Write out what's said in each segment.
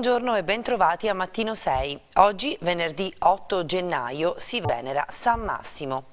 Buongiorno e bentrovati a Mattino 6. Oggi, venerdì 8 gennaio, si venera San Massimo.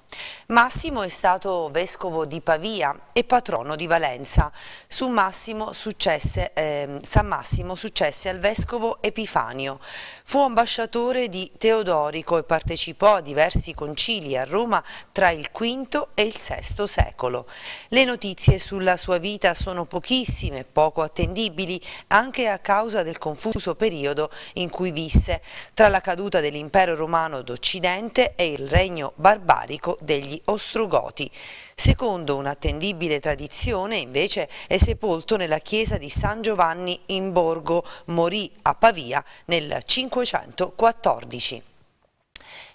Massimo è stato vescovo di Pavia e patrono di Valenza. Su Massimo successe, eh, San Massimo successe al vescovo Epifanio. Fu ambasciatore di Teodorico e partecipò a diversi concili a Roma tra il V e il VI secolo. Le notizie sulla sua vita sono pochissime, poco attendibili, anche a causa del confuso periodo in cui visse, tra la caduta dell'impero romano d'Occidente e il regno barbarico di degli Ostrogoti. Secondo un'attendibile tradizione, invece, è sepolto nella chiesa di San Giovanni in Borgo, morì a Pavia nel 514.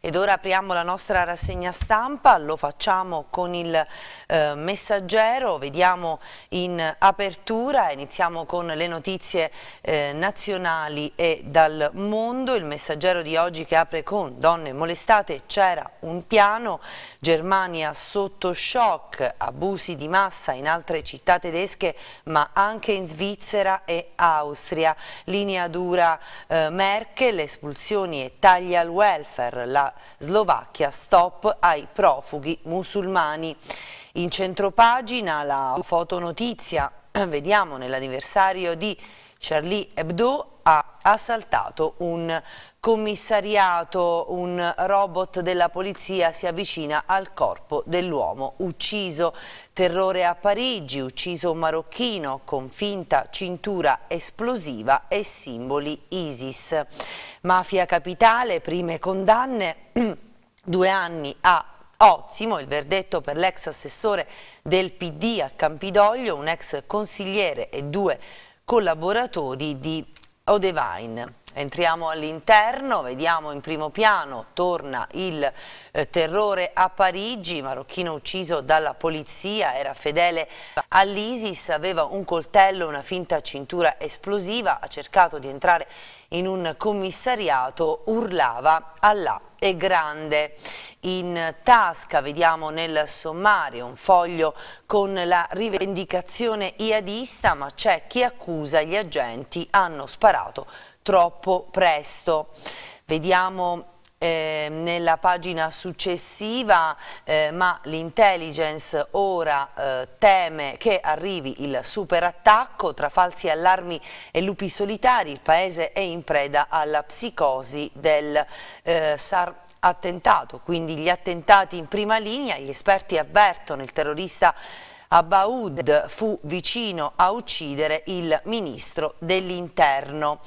Ed ora apriamo la nostra rassegna stampa, lo facciamo con il eh, messaggero, vediamo in apertura, iniziamo con le notizie eh, nazionali e dal mondo, il messaggero di oggi che apre con donne molestate, c'era un piano, Germania sotto shock, abusi di massa in altre città tedesche ma anche in Svizzera e Austria, linea dura eh, Merkel, espulsioni e tagli al welfare, la Slovacchia, stop ai profughi musulmani. In centropagina la fotonotizia, vediamo nell'anniversario di Charlie Hebdo ha assaltato un commissariato un robot della polizia si avvicina al corpo dell'uomo ucciso. Terrore a Parigi, ucciso un marocchino con finta cintura esplosiva e simboli ISIS. Mafia capitale, prime condanne, due anni a Ozimo, il verdetto per l'ex assessore del PD a Campidoglio, un ex consigliere e due collaboratori di Odevine. Entriamo all'interno, vediamo in primo piano, torna il eh, terrore a Parigi, marocchino ucciso dalla polizia, era fedele all'ISIS, aveva un coltello, una finta cintura esplosiva, ha cercato di entrare in un commissariato, urlava Allah è grande. In tasca vediamo nel sommario un foglio con la rivendicazione iadista, ma c'è chi accusa gli agenti hanno sparato troppo presto. Vediamo eh, nella pagina successiva, eh, ma l'intelligence ora eh, teme che arrivi il superattacco tra falsi allarmi e lupi solitari, il paese è in preda alla psicosi del eh, SAR attentato, quindi gli attentati in prima linea, gli esperti avvertono il terrorista Abaud fu vicino a uccidere il ministro dell'interno.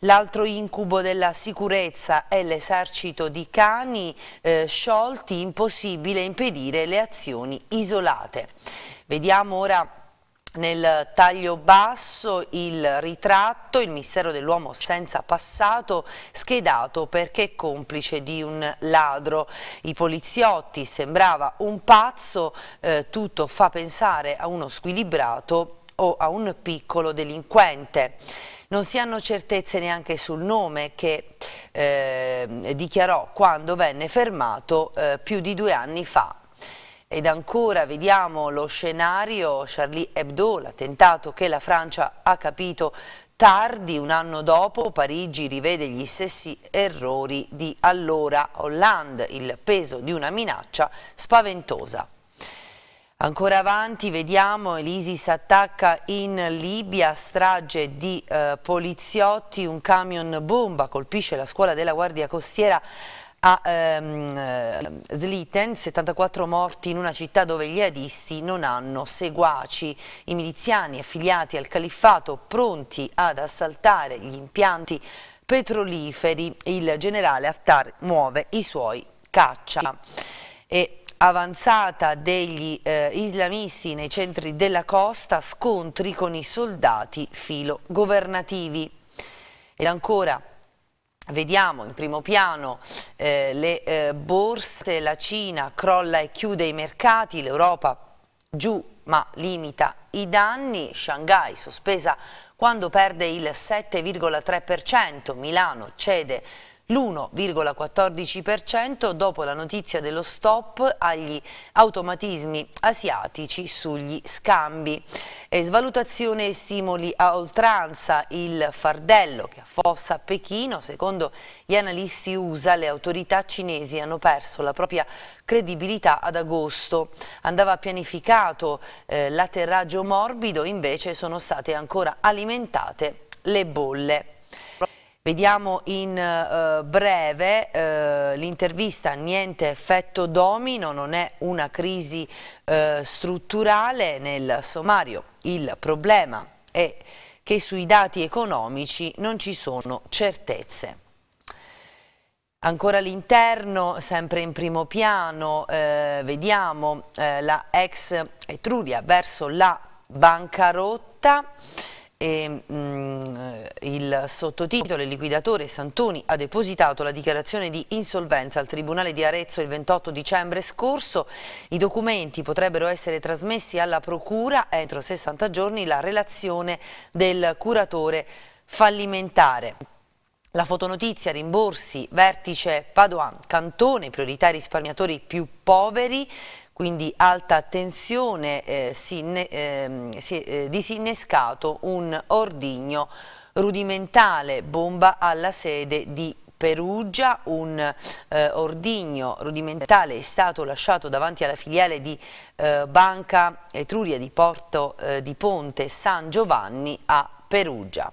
L'altro incubo della sicurezza è l'esercito di cani eh, sciolti, impossibile impedire le azioni isolate. Vediamo ora nel taglio basso il ritratto, il mistero dell'uomo senza passato, schedato perché complice di un ladro. I poliziotti sembrava un pazzo, eh, tutto fa pensare a uno squilibrato o a un piccolo delinquente. Non si hanno certezze neanche sul nome che eh, dichiarò quando venne fermato eh, più di due anni fa. Ed ancora vediamo lo scenario Charlie Hebdo, l'attentato che la Francia ha capito Tardi, un anno dopo, Parigi rivede gli stessi errori di allora Hollande, il peso di una minaccia spaventosa. Ancora avanti, vediamo, l'ISIS attacca in Libia, strage di eh, poliziotti, un camion bomba colpisce la scuola della Guardia Costiera a ehm, Sliten, eh, 74 morti in una città dove gli jihadisti non hanno seguaci. I miliziani affiliati al califfato pronti ad assaltare gli impianti petroliferi, il generale Haftar muove i suoi caccia. E avanzata degli eh, islamisti nei centri della costa, scontri con i soldati filogovernativi. Ed ancora Vediamo in primo piano eh, le eh, borse, la Cina crolla e chiude i mercati, l'Europa giù ma limita i danni, Shanghai sospesa quando perde il 7,3%, Milano cede l'1,14% dopo la notizia dello stop agli automatismi asiatici sugli scambi. E svalutazione e stimoli a oltranza, il fardello che affossa Pechino, secondo gli analisti USA le autorità cinesi hanno perso la propria credibilità ad agosto. Andava pianificato eh, l'atterraggio morbido, invece sono state ancora alimentate le bolle. Vediamo in eh, breve eh, l'intervista Niente effetto domino, non è una crisi eh, strutturale nel sommario. Il problema è che sui dati economici non ci sono certezze. Ancora all'interno, sempre in primo piano, eh, vediamo eh, la ex Etruria verso la bancarotta e, mh, mm, il sottotitolo il liquidatore Santoni ha depositato la dichiarazione di insolvenza al Tribunale di Arezzo il 28 dicembre scorso. I documenti potrebbero essere trasmessi alla Procura entro 60 giorni la relazione del curatore fallimentare. La fotonotizia rimborsi vertice Padoan, cantone, priorità ai risparmiatori più poveri, quindi alta tensione, eh, si, eh, si è eh, disinnescato un ordigno rudimentale, bomba alla sede di Perugia, un eh, ordigno rudimentale è stato lasciato davanti alla filiale di eh, Banca Etruria di Porto eh, di Ponte San Giovanni a Perugia.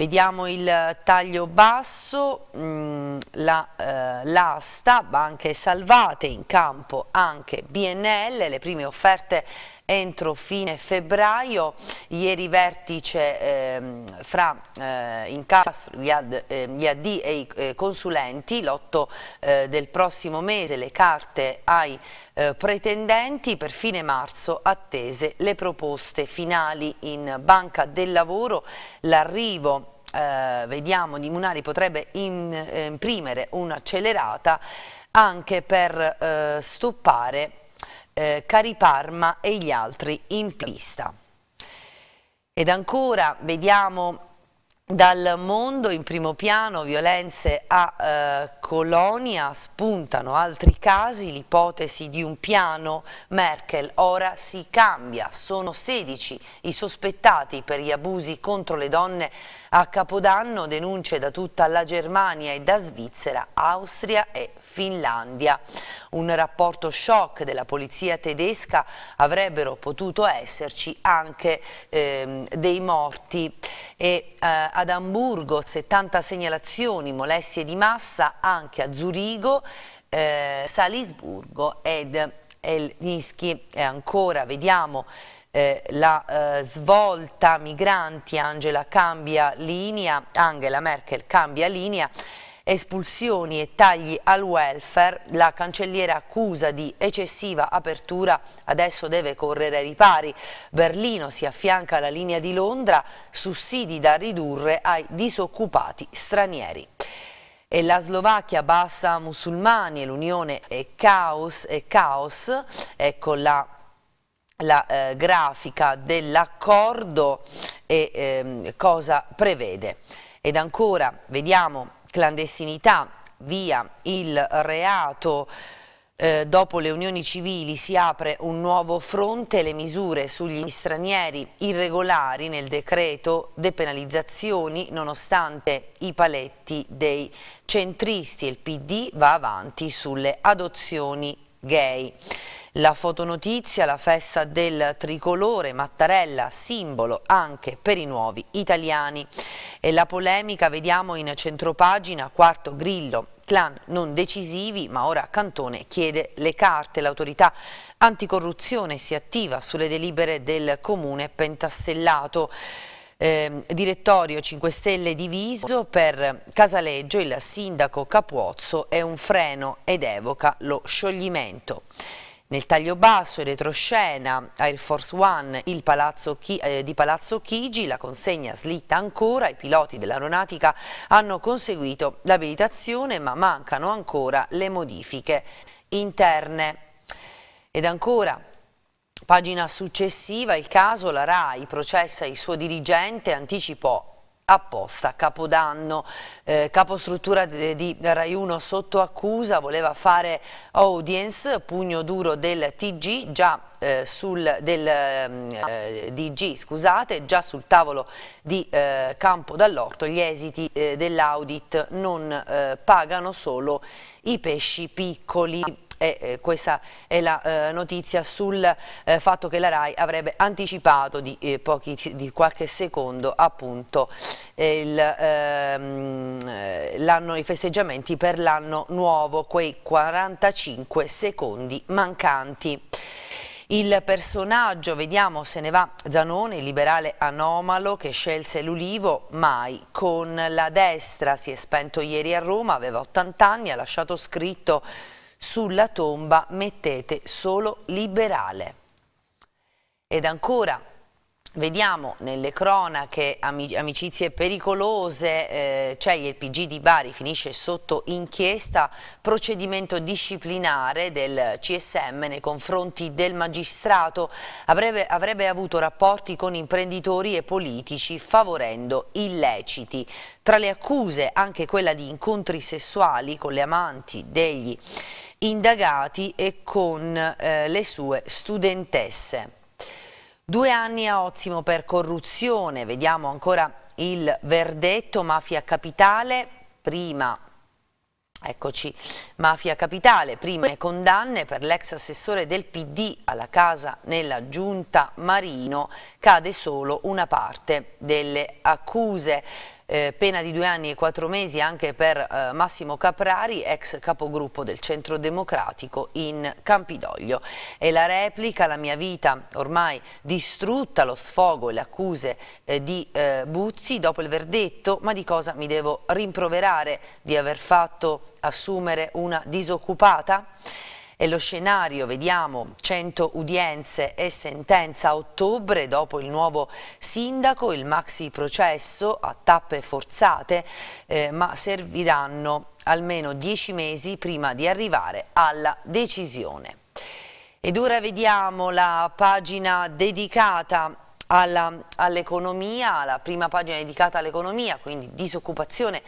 Vediamo il eh, taglio basso, mh, mm, la, eh, l'asta, banche salvate, in campo anche BNL, le prime offerte entro fine febbraio. Ieri vertice eh, fra eh, Incastro, gli, AD, eh, gli AD e i eh, consulenti, l'8 eh, del prossimo mese le carte ai eh, pretendenti per fine marzo attese le proposte finali in Banca del Lavoro, l'arrivo vediamo di Munari potrebbe in, imprimere un'accelerata anche per stoppare eh, Cari Parma e gli altri in pista. Ed ancora vediamo dal mondo in primo piano violenze a eh, Colonia, spuntano altri casi, l'ipotesi di un piano Merkel, ora si cambia, sono 16 i sospettati per gli abusi contro le donne a Capodanno, denunce da tutta la Germania e da Svizzera, Austria e Francia. Finlandia. Un rapporto shock della polizia tedesca avrebbero potuto esserci anche eh, dei morti. E, eh, ad Amburgo 70 segnalazioni, molestie di massa anche a Zurigo, eh, Salisburgo ed Elnischi. E ancora vediamo eh, la eh, svolta migranti, Angela, cambia linea, Angela Merkel cambia linea espulsioni e tagli al welfare, la cancelliera accusa di eccessiva apertura adesso deve correre ai ripari. Berlino si affianca alla linea di Londra, sussidi da ridurre ai disoccupati stranieri e la Slovacchia bassa musulmani e l'Unione è caos, è caos, ecco la, la eh, grafica dell'accordo e eh, cosa prevede. Ed ancora vediamo clandestinità via il reato eh, dopo le unioni civili si apre un nuovo fronte, le misure sugli stranieri irregolari nel decreto, depenalizzazioni nonostante i paletti dei centristi e il PD va avanti sulle adozioni gay. La fotonotizia, la festa del tricolore, Mattarella, simbolo anche per i nuovi italiani. E la polemica vediamo in centropagina, quarto grillo, clan non decisivi, ma ora Cantone chiede le carte. L'autorità anticorruzione si attiva sulle delibere del comune pentastellato. Eh, direttorio 5 Stelle diviso per Casaleggio, il sindaco Capuozzo è un freno ed evoca lo scioglimento. Nel taglio basso, e retroscena, Air Force One Palazzo, eh, di Palazzo Chigi, la consegna slitta ancora, i piloti dell'aeronautica hanno conseguito l'abilitazione ma mancano ancora le modifiche interne. Ed ancora, pagina successiva, il caso la RAI processa il suo dirigente, anticipò apposta. Capodanno, eh, capostruttura di, di Rai 1 sotto accusa, voleva fare audience, pugno duro del TG, già eh, sul, del, ehm, eh, DG, scusate, già sul tavolo di eh, Campo dall'Orto gli esiti eh, dell'audit non eh, pagano solo i pesci piccoli e questa è la eh, notizia sul eh, fatto che la RAI avrebbe anticipato di, eh, pochi, di qualche secondo appunto ehm, l'anno i festeggiamenti per l'anno nuovo, quei 45 secondi mancanti. Il personaggio, vediamo, se ne va Zanone, il liberale anomalo che scelse l'Ulivo, mai con la destra, si è spento ieri a Roma, aveva 80 anni, ha lasciato scritto sulla tomba mettete solo liberale. Ed ancora, vediamo nelle cronache amicizie pericolose, eh, cioè il PG di Bari finisce sotto inchiesta, procedimento disciplinare del CSM nei confronti del magistrato, avrebbe, avrebbe avuto rapporti con imprenditori e politici favorendo illeciti. Tra le accuse anche quella di incontri sessuali con le amanti degli indagati e con eh, le sue studentesse. Due anni a Ozimo per corruzione, vediamo ancora il verdetto, mafia capitale, prima Eccoci, mafia capitale, prime condanne per l'ex assessore del PD alla casa nella giunta Marino, cade solo una parte delle accuse eh, pena di due anni e quattro mesi anche per eh, Massimo Caprari, ex capogruppo del Centro Democratico in Campidoglio. E la replica, la mia vita ormai distrutta, lo sfogo e le accuse eh, di eh, Buzzi dopo il verdetto, ma di cosa mi devo rimproverare? Di aver fatto assumere una disoccupata? È lo scenario, vediamo, 100 udienze e sentenza a ottobre dopo il nuovo sindaco, il maxi processo a tappe forzate, eh, ma serviranno almeno 10 mesi prima di arrivare alla decisione. Ed ora vediamo la pagina dedicata all'economia, all la prima pagina dedicata all'economia, quindi disoccupazione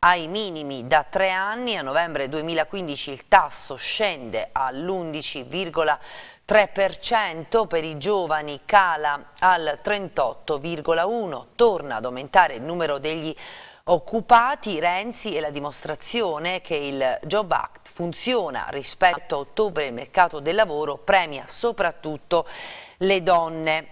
ai minimi da tre anni, a novembre 2015 il tasso scende all'11,3%, per i giovani cala al 38,1%, torna ad aumentare il numero degli occupati, Renzi e la dimostrazione che il Job Act funziona rispetto a ottobre il mercato del lavoro premia soprattutto le donne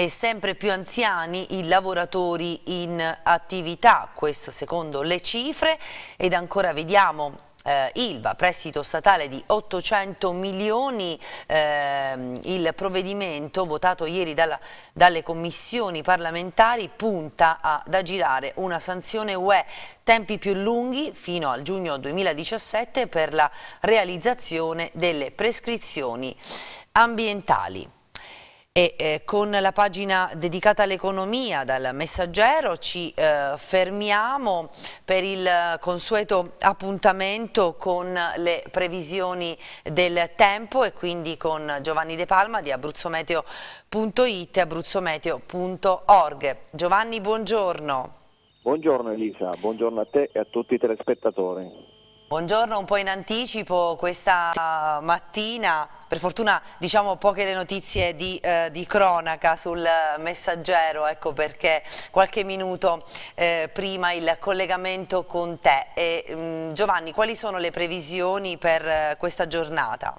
e sempre più anziani i lavoratori in attività, questo secondo le cifre, ed ancora vediamo eh, Ilva, prestito statale di 800 milioni, eh, il provvedimento votato ieri dalla, dalle commissioni parlamentari punta ad aggirare una sanzione UE tempi più lunghi fino al giugno 2017 per la realizzazione delle prescrizioni ambientali. E eh, con la pagina dedicata all'economia dal Messaggero ci eh, fermiamo per il consueto appuntamento con le previsioni del tempo e quindi con Giovanni De Palma di abruzzometeo.it e abruzzometeo.org. Giovanni, buongiorno. Buongiorno Elisa, buongiorno a te e a tutti i telespettatori. Buongiorno, un po' in anticipo questa mattina, per fortuna diciamo poche le notizie di, eh, di cronaca sul messaggero, ecco perché qualche minuto eh, prima il collegamento con te. E, mh, mm, Giovanni, quali sono le previsioni per eh, questa giornata?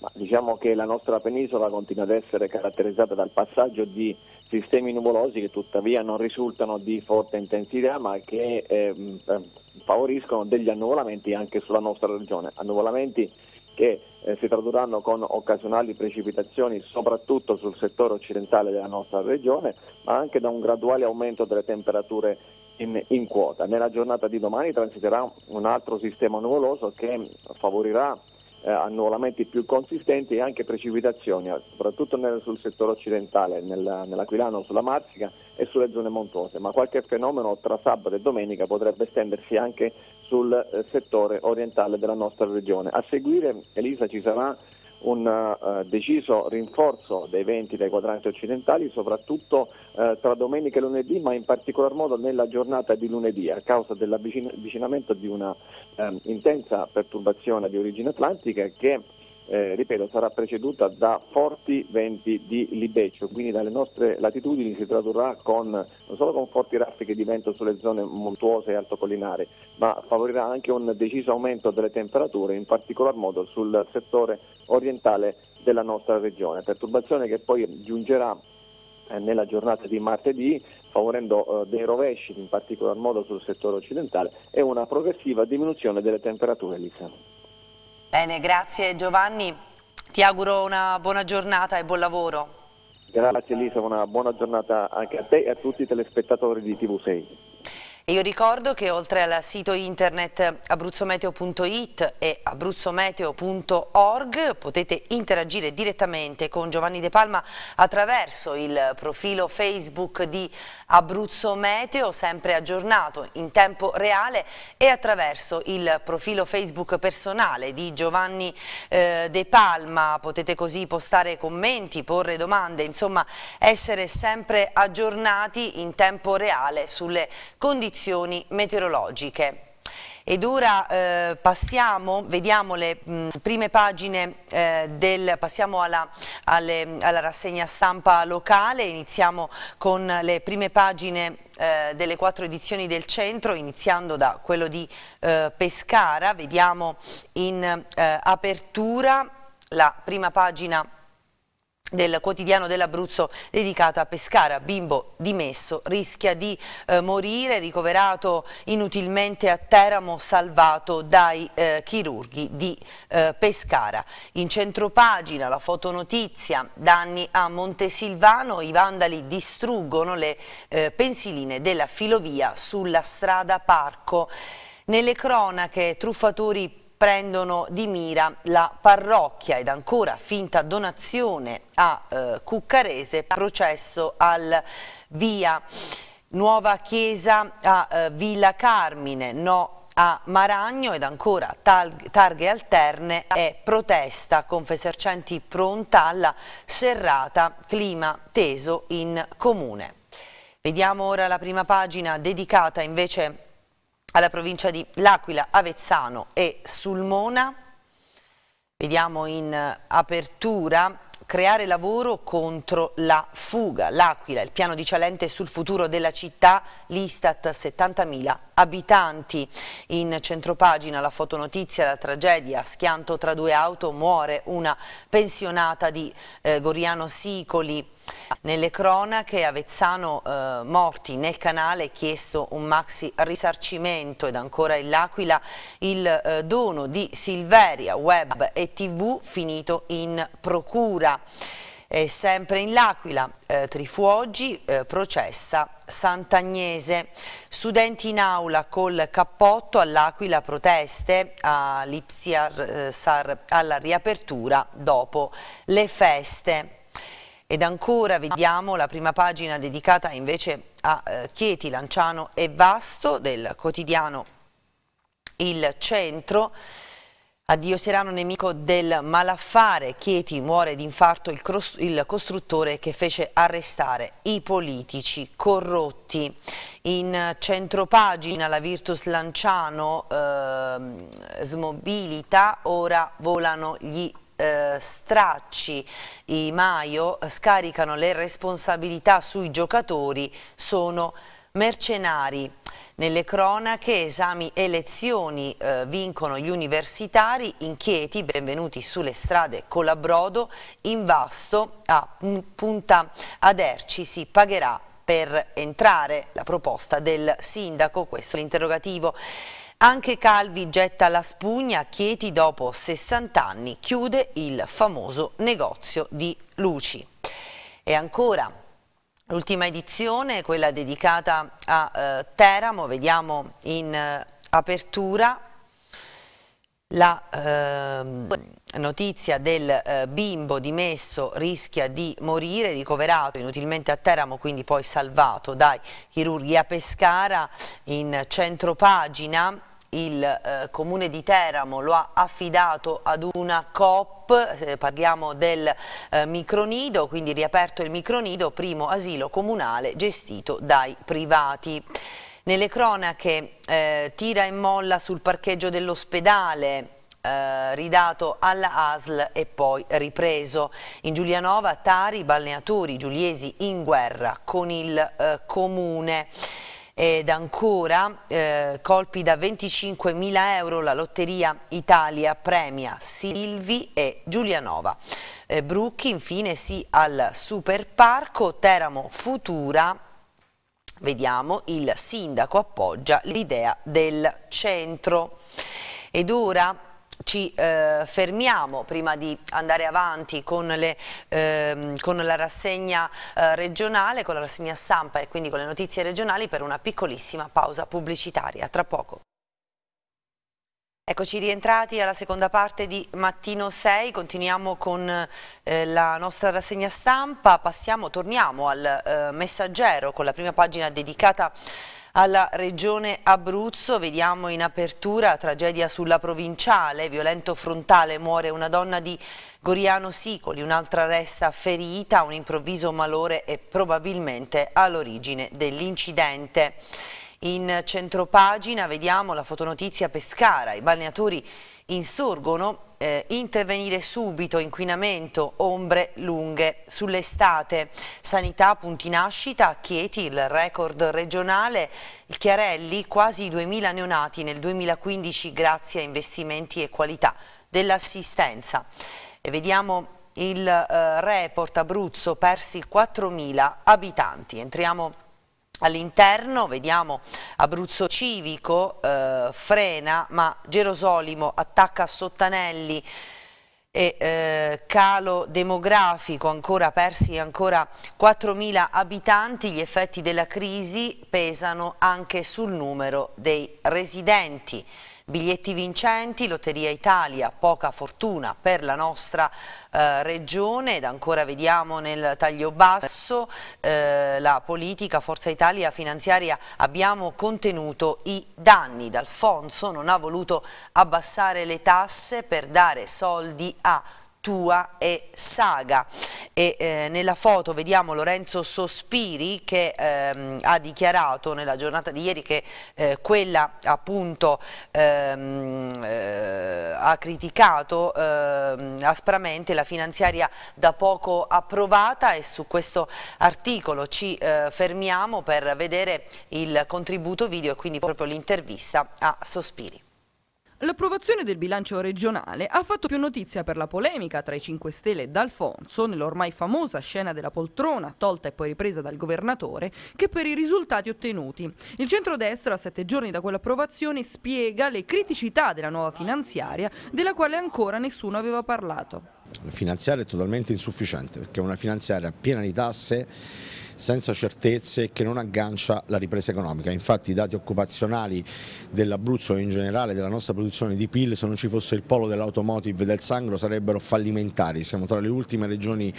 Ma diciamo che la nostra penisola continua ad essere caratterizzata dal passaggio di sistemi nuvolosi che tuttavia non risultano di forte intensità ma che ehm, eh, favoriscono degli annuvolamenti anche sulla nostra regione, annuvolamenti che eh, si tradurranno con occasionali precipitazioni soprattutto sul settore occidentale della nostra regione, ma anche da un graduale aumento delle temperature in, in quota. Nella giornata di domani transiterà un altro sistema nuvoloso che favorirà eh, annuolamenti più consistenti e anche precipitazioni, soprattutto nel, sul settore occidentale, nel, nell'Aquilano, sulla Marsica e sulle zone montuose, ma qualche fenomeno tra sabato e domenica potrebbe estendersi anche sul eh, settore orientale della nostra regione. A seguire, Elisa, ci sarà un eh, deciso rinforzo dei venti dei quadranti occidentali, soprattutto eh, tra domenica e lunedì, ma in particolar modo nella giornata di lunedì, a causa dell'avvicinamento di una eh, intensa perturbazione di origine atlantica che eh, ripeto, sarà preceduta da forti venti di libeccio, quindi dalle nostre latitudini si tradurrà con, non solo con forti raffiche di vento sulle zone montuose e altocollinari, ma favorirà anche un deciso aumento delle temperature, in particolar modo sul settore orientale della nostra regione. Perturbazione che poi giungerà eh, nella giornata di martedì favorendo eh, dei rovesci in particolar modo sul settore occidentale e una progressiva diminuzione delle temperature lì. Bene, grazie Giovanni, ti auguro una buona giornata e buon lavoro. Grazie Elisa, una buona giornata anche a te e a tutti i telespettatori di TV6. E io ricordo che oltre al sito internet abruzzometeo.it e abruzzometeo.org potete interagire direttamente con Giovanni De Palma attraverso il profilo Facebook di Abruzzo Meteo, sempre aggiornato in tempo reale e attraverso il profilo Facebook personale di Giovanni eh, De Palma. Potete così postare commenti, porre domande, insomma essere sempre aggiornati in tempo reale sulle condizioni condizioni meteorologiche. Ed ora eh, passiamo, vediamo le mh, mm, prime pagine, eh, del, passiamo alla, alle, alla rassegna stampa locale, iniziamo con le prime pagine eh, delle quattro edizioni del centro, iniziando da quello di eh, Pescara, vediamo in eh, apertura la prima pagina del quotidiano dell'Abruzzo dedicato a Pescara, bimbo dimesso, rischia di eh, morire, ricoverato inutilmente a Teramo, salvato dai eh, chirurghi di eh, Pescara. In centropagina la fotonotizia, danni a Montesilvano, i vandali distruggono le eh, pensiline della filovia sulla strada Parco. Nelle cronache truffatori prendono di mira la parrocchia ed ancora finta donazione a eh, Cuccarese, processo al via nuova chiesa a eh, Villa Carmine, no a Maragno ed ancora targhe alterne e protesta confesercenti pronta alla serrata clima teso in comune. Vediamo ora la prima pagina dedicata invece alla provincia di L'Aquila, Avezzano e Sulmona. Vediamo in apertura creare lavoro contro la fuga. L'Aquila, il piano di Cialente sul futuro della città, l'Istat 70.000 abitanti. In centropagina la fotonotizia, la tragedia, schianto tra due auto, muore una pensionata di eh, Goriano Sicoli nelle cronache Avezzano eh, morti nel canale chiesto un maxi risarcimento ed ancora in L'Aquila il eh, dono di Silveria, web e tv finito in procura. E sempre in L'Aquila, eh, Trifuoggi eh, processa Sant'Agnese. Studenti in aula col cappotto all'Aquila proteste all'Ipsiar eh, alla riapertura dopo le feste. Ed ancora vediamo la prima pagina dedicata invece a eh, Chieti, Lanciano e Vasto del quotidiano Il Centro. Addio Serano, nemico del malaffare. Chieti muore di infarto il, il, costruttore che fece arrestare i politici corrotti. In centropagina la Virtus Lanciano eh, smobilita, ora volano gli eh, Stracci, i Maio scaricano le responsabilità sui giocatori, sono mercenari. Nelle cronache esami e lezioni eh, vincono gli universitari, inquieti, benvenuti sulle strade con Colabrodo, in vasto a Punta ad Erci si pagherà per entrare la proposta del sindaco, questo l'interrogativo. Anche Calvi getta la spugna, Chieti dopo 60 anni chiude il famoso negozio di luci. E ancora, l'ultima edizione, quella dedicata a eh, Teramo, vediamo in eh, apertura la... Eh, notizia del eh, bimbo dimesso rischia di morire, ricoverato inutilmente a Teramo, quindi poi salvato dai chirurghi a Pescara in centro pagina. il eh, comune di Teramo lo ha affidato ad una COP, eh, parliamo del eh, micronido, quindi riaperto il micronido, primo asilo comunale gestito dai privati. Nelle cronache eh, tira e molla sul parcheggio dell'ospedale, eh, ridato alla ASL e poi ripreso. In Giulianova, Tari, balneatori giuliesi in guerra con il eh, comune ed ancora eh, colpi da 25.000 euro la lotteria Italia premia Silvi e Giulianova. Eh, Brucchi infine sì al Superparco Teramo Futura, vediamo il sindaco appoggia l'idea del centro. Ed ora ci eh, fermiamo prima di andare avanti con, le, ehm, con la rassegna eh, regionale, con la rassegna stampa e quindi con le notizie regionali per una piccolissima pausa pubblicitaria. Tra poco. Eccoci rientrati alla seconda parte di Mattino 6, continuiamo con eh, la nostra rassegna stampa, passiamo, torniamo al eh, messaggero con la prima pagina dedicata a alla regione Abruzzo. Vediamo in apertura tragedia sulla provinciale, violento frontale, muore una donna di Goriano Sicoli, un'altra resta ferita, un improvviso malore è probabilmente all'origine dell'incidente. In centropagina vediamo la fotonotizia Pescara, i balneatori insorgono eh, intervenire subito, inquinamento, ombre lunghe. Sull'estate, sanità, punti nascita, Chieti, il record regionale, il Chiarelli, quasi 2.000 neonati nel 2015 grazie a investimenti e qualità dell'assistenza. E vediamo il eh, report Abruzzo, persi 4.000 abitanti. Entriamo All'interno vediamo Abruzzo Civico eh, frena ma Gerosolimo attacca Sottanelli e eh, calo demografico ancora persi ancora 4.000 abitanti gli effetti della crisi pesano anche sul numero dei residenti. Biglietti vincenti, Lotteria Italia, poca fortuna per la nostra eh, regione ed ancora vediamo nel taglio basso eh, la politica Forza Italia finanziaria abbiamo contenuto i danni. D'Alfonso non ha voluto abbassare le tasse per dare soldi a tua e Saga e eh, nella foto vediamo Lorenzo Sospiri che ehm, ha dichiarato nella giornata di ieri che eh, quella appunto ehm, eh, ha criticato ehm, aspramente la finanziaria da poco approvata e su questo articolo ci eh, fermiamo per vedere il contributo video e quindi proprio l'intervista a Sospiri. L'approvazione del bilancio regionale ha fatto più notizia per la polemica tra i 5 Stelle e D'Alfonso nell'ormai famosa scena della poltrona tolta e poi ripresa dal governatore, che per i risultati ottenuti. Il centrodestra, a sette giorni da quell'approvazione, spiega le criticità della nuova finanziaria, della quale ancora nessuno aveva parlato. La finanziaria è totalmente insufficiente perché è una finanziaria piena di tasse senza certezze che non aggancia la ripresa economica. Infatti i dati occupazionali dell'Abruzzo e in generale della nostra produzione di PIL, se non ci fosse il polo dell'automotive del Sangro sarebbero fallimentari. Siamo tra le ultime regioni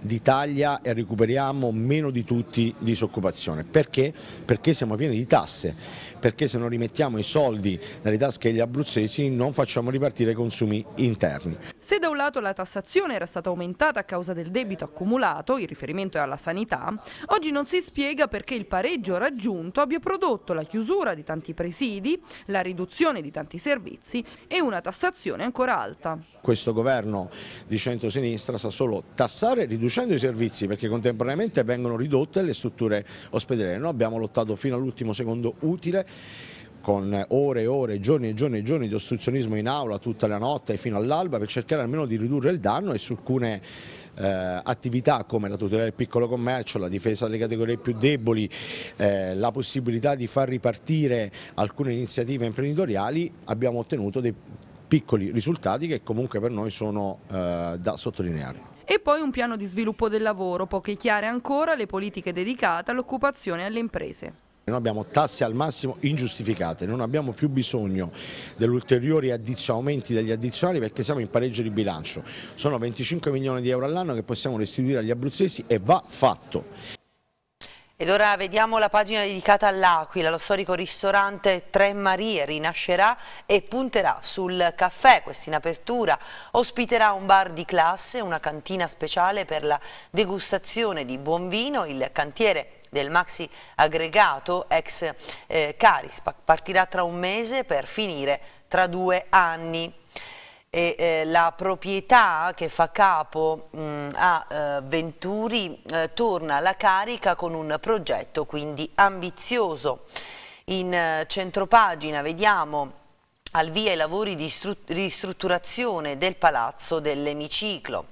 d'Italia e recuperiamo meno di tutti disoccupazione. Perché? Perché siamo pieni di tasse perché se non rimettiamo i soldi nelle tasche degli abruzzesi non facciamo ripartire i consumi interni. Se da un lato la tassazione era stata aumentata a causa del debito accumulato, il riferimento è alla sanità, oggi non si spiega perché il pareggio raggiunto abbia prodotto la chiusura di tanti presidi, la riduzione di tanti servizi e una tassazione ancora alta. Questo governo di centrosinistra sa solo tassare riducendo i servizi perché contemporaneamente vengono ridotte le strutture ospedaliere. Noi abbiamo lottato fino all'ultimo secondo utile con ore e ore, giorni e giorni e giorni di ostruzionismo in aula tutta la notte fino all'alba per cercare almeno di ridurre il danno e su alcune eh, attività come la tutela del piccolo commercio, la difesa delle categorie più deboli, eh, la possibilità di far ripartire alcune iniziative imprenditoriali abbiamo ottenuto dei piccoli risultati che comunque per noi sono eh, da sottolineare e poi un piano di sviluppo del lavoro, poche chiare ancora le politiche dedicate all'occupazione e alle imprese. Noi abbiamo tasse al massimo ingiustificate, non abbiamo più bisogno degli ulteriori aumenti degli addizionali perché siamo in pareggio di bilancio. Sono 25 milioni di euro all'anno che possiamo restituire agli abruzzesi e va fatto. Ed ora vediamo la pagina dedicata all'Aquila, lo storico ristorante Tre Marie rinascerà e punterà sul caffè, questa in apertura, ospiterà un bar di classe, una cantina speciale per la degustazione di buon vino, il cantiere del maxi aggregato ex eh, Caris. Partirà tra un mese per finire tra due anni. E, eh, la proprietà che fa capo mh, mm, a eh, Venturi eh, torna alla carica con un progetto quindi ambizioso. In eh, centropagina vediamo al via i lavori di ristrutturazione del palazzo dell'emiciclo.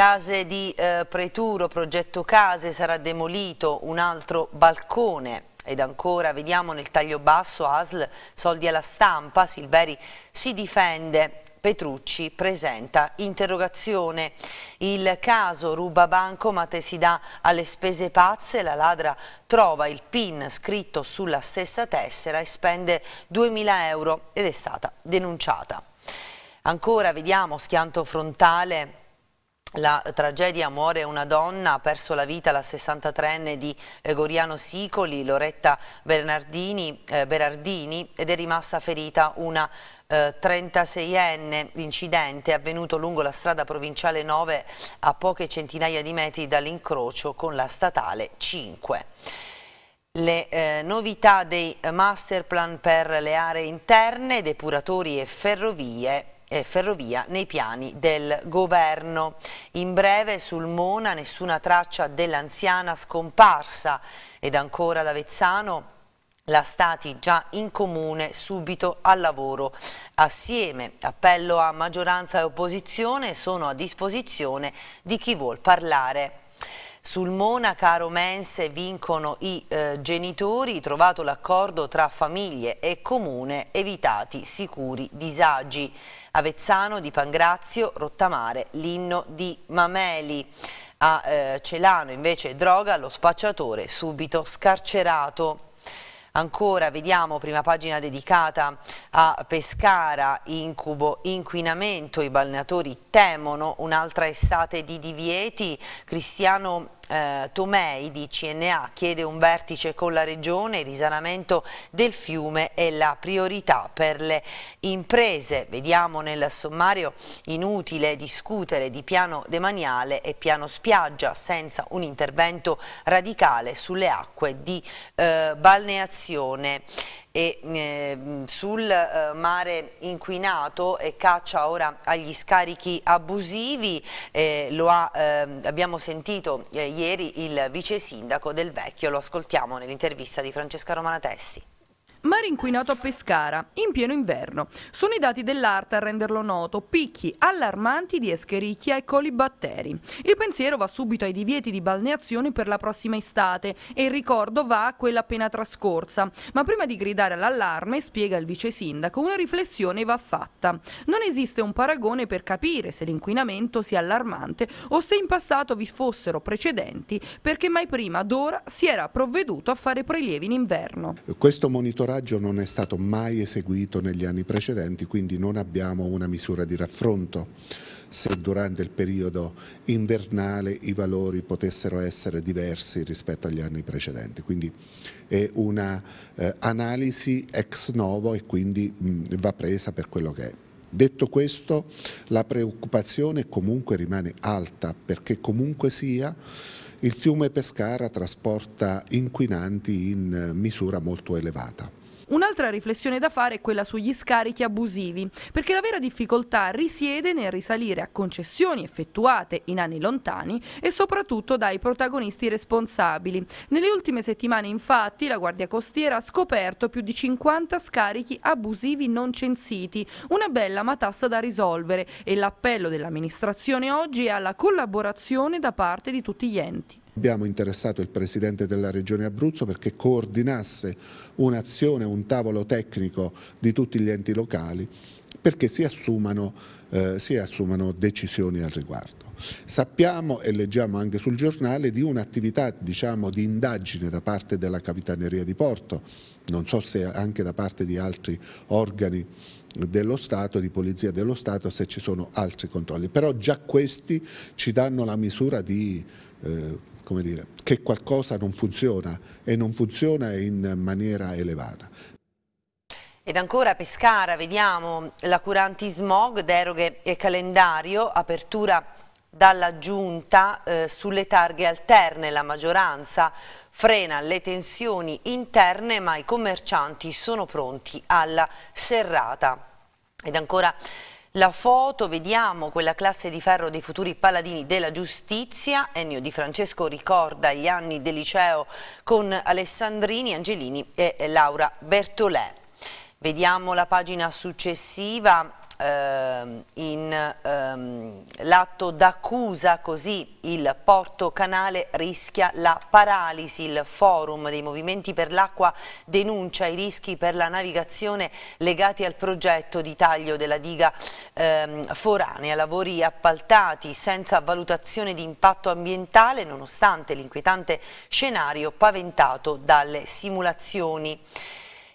Case di eh, Preturo, progetto case, sarà demolito un altro balcone. Ed ancora, vediamo nel taglio basso, ASL, soldi alla stampa, Silveri si difende, Petrucci presenta interrogazione. Il caso ruba bancomat si dà alle spese pazze, la ladra trova il PIN scritto sulla stessa tessera e spende 2.000 euro ed è stata denunciata. Ancora vediamo schianto frontale la tragedia muore una donna, ha perso la vita la 63enne di eh, Goriano Sicoli, Loretta Bernardini, eh, Berardini, ed è rimasta ferita una eh, 36enne. L'incidente è avvenuto lungo la strada provinciale 9 a poche centinaia di metri dall'incrocio con la statale 5 le eh, novità dei eh, master plan per le aree interne, depuratori e ferrovie eh, ferrovia nei piani del governo. In breve sul Mona nessuna traccia dell'anziana scomparsa ed ancora da Vezzano la stati già in comune subito al lavoro assieme. Appello a maggioranza e opposizione sono a disposizione di chi vuol parlare. Sul Caro Mense vincono i eh, genitori, trovato l'accordo tra famiglie e comune, evitati sicuri disagi. Avezzano di Pangrazio, Rottamare, l'inno di Mameli. A eh, Celano invece droga, lo spacciatore subito scarcerato. Ancora vediamo prima pagina dedicata a Pescara, incubo inquinamento, i balneatori temono un'altra estate di divieti. Cristiano eh, Tomei di CNA chiede un vertice con la Regione, il risanamento del fiume è la priorità per le imprese. Vediamo nel sommario inutile discutere di piano demaniale e piano spiaggia senza un intervento radicale sulle acque di eh, balneazione e eh, sul eh, mare inquinato e caccia ora agli scarichi abusivi, eh, lo ha, eh, abbiamo sentito eh, ieri il vice sindaco del Vecchio, lo ascoltiamo nell'intervista di Francesca Romana Testi. Mare inquinato a Pescara, in pieno inverno. Sono i dati dell'arte a renderlo noto, picchi allarmanti di escherichia e colibatteri. Il pensiero va subito ai divieti di balneazione per la prossima estate e il ricordo va a quella appena trascorsa. Ma prima di gridare all'allarme, spiega il vice sindaco, una riflessione va fatta. Non esiste un paragone per capire se l'inquinamento sia allarmante o se in passato vi fossero precedenti, perché mai prima d'ora si era provveduto a fare prelievi in inverno. Questo monitoraggio monitoraggio non è stato mai eseguito negli anni precedenti, quindi non abbiamo una misura di raffronto se durante il periodo invernale i valori potessero essere diversi rispetto agli anni precedenti. Quindi è un'analisi eh, ex novo e quindi mh, va presa per quello che è. Detto questo, la preoccupazione comunque rimane alta perché comunque sia il fiume Pescara trasporta inquinanti in misura molto elevata. Un'altra riflessione da fare è quella sugli scarichi abusivi, perché la vera difficoltà risiede nel risalire a concessioni effettuate in anni lontani e soprattutto dai protagonisti responsabili. Nelle ultime settimane infatti la Guardia Costiera ha scoperto più di 50 scarichi abusivi non censiti, una bella matassa da risolvere e l'appello dell'amministrazione oggi è alla collaborazione da parte di tutti gli enti. Abbiamo interessato il Presidente della Regione Abruzzo perché coordinasse un'azione, un tavolo tecnico di tutti gli enti locali perché si assumano, eh, si assumano, decisioni al riguardo. Sappiamo e leggiamo anche sul giornale di un'attività diciamo, di indagine da parte della Capitaneria di Porto, non so se anche da parte di altri organi dello Stato, di Polizia dello Stato, se ci sono altri controlli, però già questi ci danno la misura di... Eh, come dire, che qualcosa non funziona e non funziona in maniera elevata. Ed ancora Pescara, vediamo l'acuranti smog, deroghe e calendario, apertura dalla giunta eh, sulle targhe alterne. La maggioranza frena le tensioni interne ma i commercianti sono pronti alla serrata. Ed ancora la foto, vediamo quella classe di ferro dei futuri paladini della giustizia. Ennio Di Francesco ricorda gli anni del liceo con Alessandrini, Angelini e Laura Bertolè. Vediamo la pagina successiva, eh, in ehm, l'atto d'accusa, così il Porto Canale rischia la paralisi, il forum dei movimenti per l'acqua denuncia i rischi per la navigazione legati al progetto di taglio della diga ehm, foranea, lavori appaltati senza valutazione di impatto ambientale nonostante l'inquietante scenario paventato dalle simulazioni.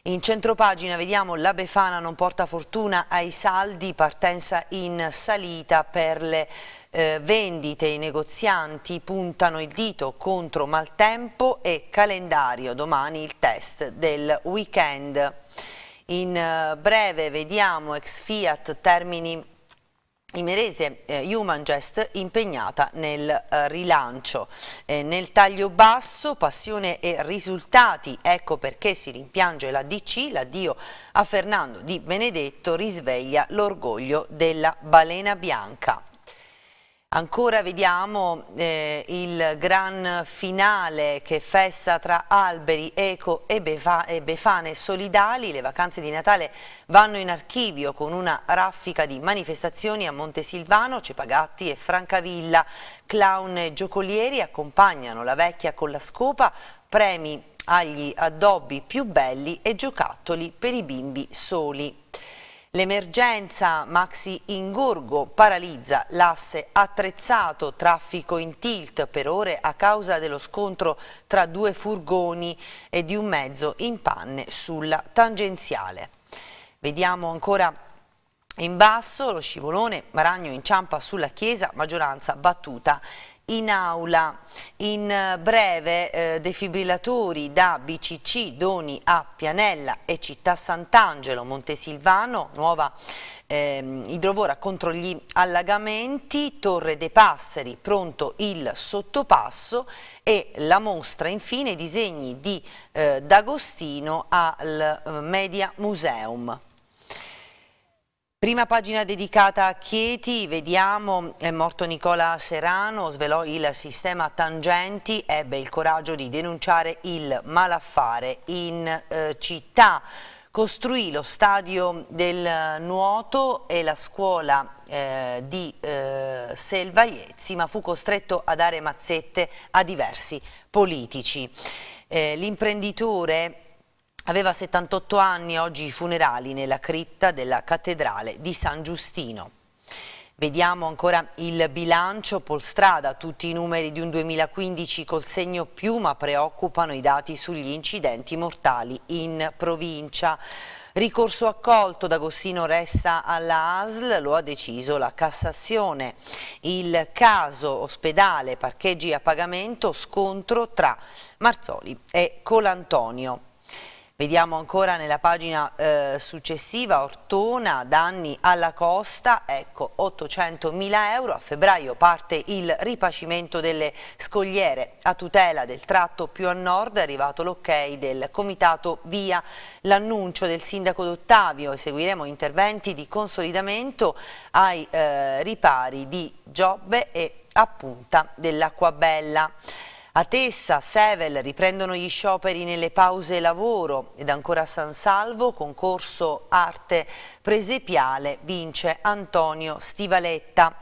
In centropagina vediamo la Befana non porta fortuna ai saldi, partenza in salita per le eh, vendite, i negozianti puntano il dito contro maltempo e calendario, domani il test del weekend. In eh, breve vediamo ex Fiat Termini Imerese eh, Gest impegnata nel eh, rilancio. Eh, nel taglio basso, passione e risultati, ecco perché si rimpiange la DC, l'addio a Fernando Di Benedetto risveglia l'orgoglio della balena bianca. Ancora vediamo eh, il gran finale che festa tra alberi, eco e, befa e befane solidali. Le vacanze di Natale vanno in archivio con una raffica di manifestazioni a Montesilvano, Cepagatti e Francavilla. Clown e giocolieri accompagnano la vecchia con la scopa, premi agli addobbi più belli e giocattoli per i bimbi soli. L'emergenza Maxi Ingorgo paralizza l'asse attrezzato, traffico in tilt per ore a causa dello scontro tra due furgoni e di un mezzo in panne sulla tangenziale. Vediamo ancora in basso lo scivolone, Maragno inciampa sulla chiesa, maggioranza battuta in aula in eh, breve eh, defibrillatori da BCC Doni a Pianella e Città Sant'Angelo, Montesilvano, nuova ehm, idrovora contro gli allagamenti, Torre dei Passeri, pronto il sottopasso e la mostra infine disegni di eh, D'Agostino al eh, Media Museum. Prima pagina dedicata a Chieti, vediamo, è morto Nicola Serrano, svelò il sistema Tangenti, ebbe il coraggio di denunciare il malaffare in eh, città. Costruì lo stadio del eh, nuoto e la scuola eh, di eh, Selvaiezzi, ma fu costretto a dare mazzette a diversi politici. Eh, l'imprenditore Aveva 78 anni oggi i funerali nella cripta della cattedrale di San Giustino. Vediamo ancora il bilancio polstrada, tutti i numeri di un 2015 col segno più ma preoccupano i dati sugli incidenti mortali in provincia. Ricorso accolto, D'Agostino resta alla ASL, lo ha deciso la Cassazione. Il caso ospedale, parcheggi a pagamento, scontro tra Marzoli e Colantonio. Vediamo ancora nella pagina eh, successiva Ortona, danni alla costa, ecco 800 mila euro, a febbraio parte il ripacimento delle scogliere a tutela del tratto più a nord, è arrivato l'ok del comitato via l'annuncio del sindaco D'Ottavio, eseguiremo interventi di consolidamento ai eh, ripari di Giobbe e a Punta dell'Acquabella. A Tessa, Sevel riprendono gli scioperi nelle pause lavoro ed ancora a San Salvo, concorso arte presepiale, vince Antonio Stivaletta.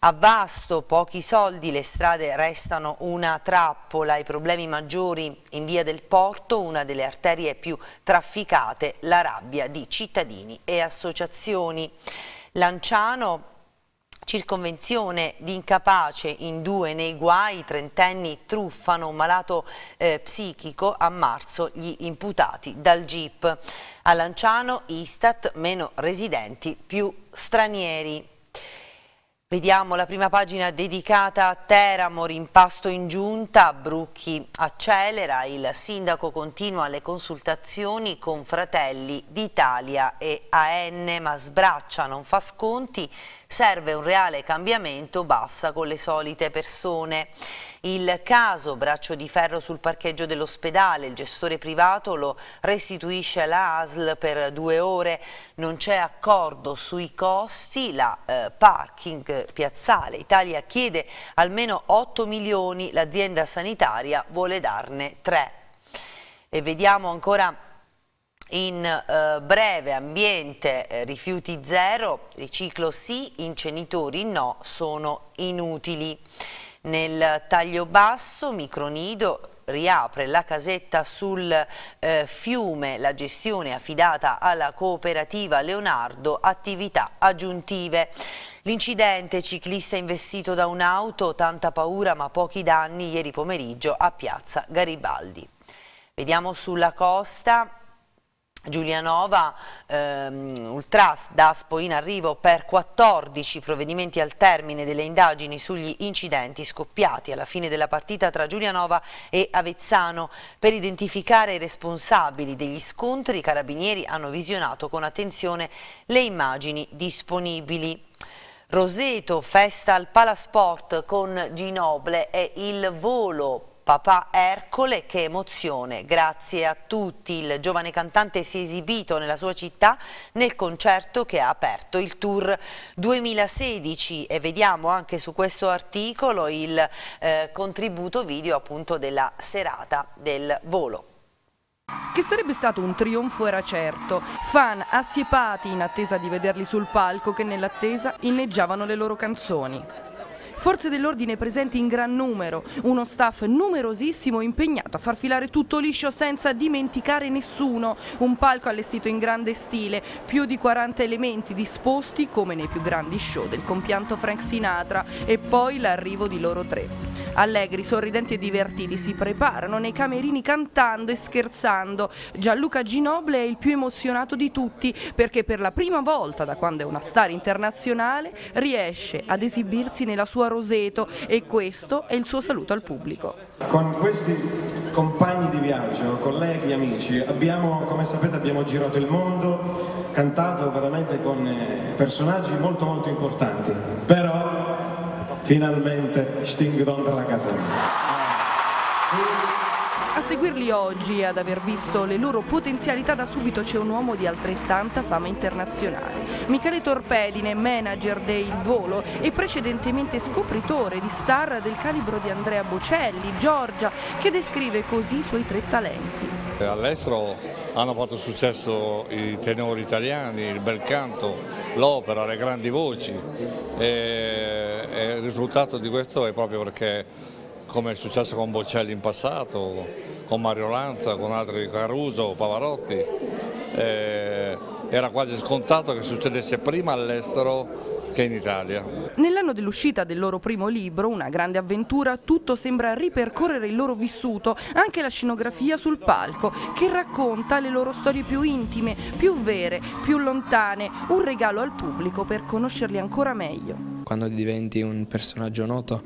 A Vasto pochi soldi, le strade restano una trappola, i problemi maggiori in via del porto, una delle arterie più trafficate, la rabbia di cittadini e associazioni. Lanciano Circonvenzione di incapace in due nei guai, trentenni truffano un malato eh, psichico a marzo gli imputati dal GIP. A Lanciano, Istat, meno residenti, più stranieri. Vediamo la prima pagina dedicata a Teramo, rimpasto in giunta, Brucchi accelera, il sindaco continua le consultazioni con Fratelli d'Italia e AN, ma sbraccia, non fa sconti, Serve un reale cambiamento, basta con le solite persone. Il caso braccio di ferro sul parcheggio dell'ospedale, il gestore privato lo restituisce alla ASL per due ore, non c'è accordo sui costi, la eh, parking piazzale Italia chiede almeno 8 milioni, l'azienda sanitaria vuole darne 3. E vediamo ancora in eh, breve ambiente eh, rifiuti zero, riciclo sì, incenitori no, sono inutili. Nel taglio basso, micronido, riapre la casetta sul eh, fiume, la gestione affidata alla cooperativa Leonardo, attività aggiuntive. L'incidente ciclista investito da un'auto, tanta paura ma pochi danni ieri pomeriggio a Piazza Garibaldi. Vediamo sulla costa Giulianova, ehm, Ultras, Daspo in arrivo per 14 provvedimenti al termine delle indagini sugli incidenti scoppiati alla fine della partita tra Giulianova e Avezzano. Per identificare i responsabili degli scontri i carabinieri hanno visionato con attenzione le immagini disponibili. Roseto, festa al Palasport con Ginoble e il volo Papà Ercole, che emozione, grazie a tutti. Il giovane cantante si è esibito nella sua città nel concerto che ha aperto il tour 2016 e vediamo anche su questo articolo il eh, contributo video appunto della serata del volo che sarebbe stato un trionfo era certo, fan assiepati in attesa di vederli sul palco che nell'attesa inneggiavano le loro canzoni. Forze dell'ordine presenti in gran numero, uno staff numerosissimo impegnato a far filare tutto liscio senza dimenticare nessuno, un palco allestito in grande stile, più di 40 elementi disposti come nei più grandi show del compianto Frank Sinatra e poi l'arrivo di loro tre. Allegri, sorridenti e divertiti si preparano nei camerini cantando e scherzando. Gianluca Ginoble è il più emozionato di tutti perché per la prima volta da quando è una star internazionale riesce ad esibirsi nella sua a Roseto e questo è il suo saluto al pubblico. Con questi compagni di viaggio, colleghi, amici, abbiamo, come sapete abbiamo girato il mondo, cantato veramente con eh, personaggi molto molto importanti, però finalmente Sting Don tra la casa. mia. Ah. A seguirli oggi e ad aver visto le loro potenzialità da subito c'è un uomo di altrettanta fama internazionale. Michele Torpedine, manager del Volo e precedentemente scopritore di star del calibro di Andrea Bocelli, Giorgia, che descrive così i suoi tre talenti. Eh, all'estero hanno fatto successo i tenori italiani, il bel canto, l'opera, le grandi voci e, eh, eh, il risultato di questo è proprio perché come è successo con Boccelli in passato, con Mario Lanza, con altri Caruso, Pavarotti. Eh, era quasi scontato che succedesse prima all'estero che in Italia. Nell'anno dell'uscita del loro primo libro, Una grande avventura, tutto sembra ripercorrere il loro vissuto, anche la scenografia sul palco, che racconta le loro storie più intime, più vere, più lontane, un regalo al pubblico per conoscerli ancora meglio. Quando diventi un personaggio noto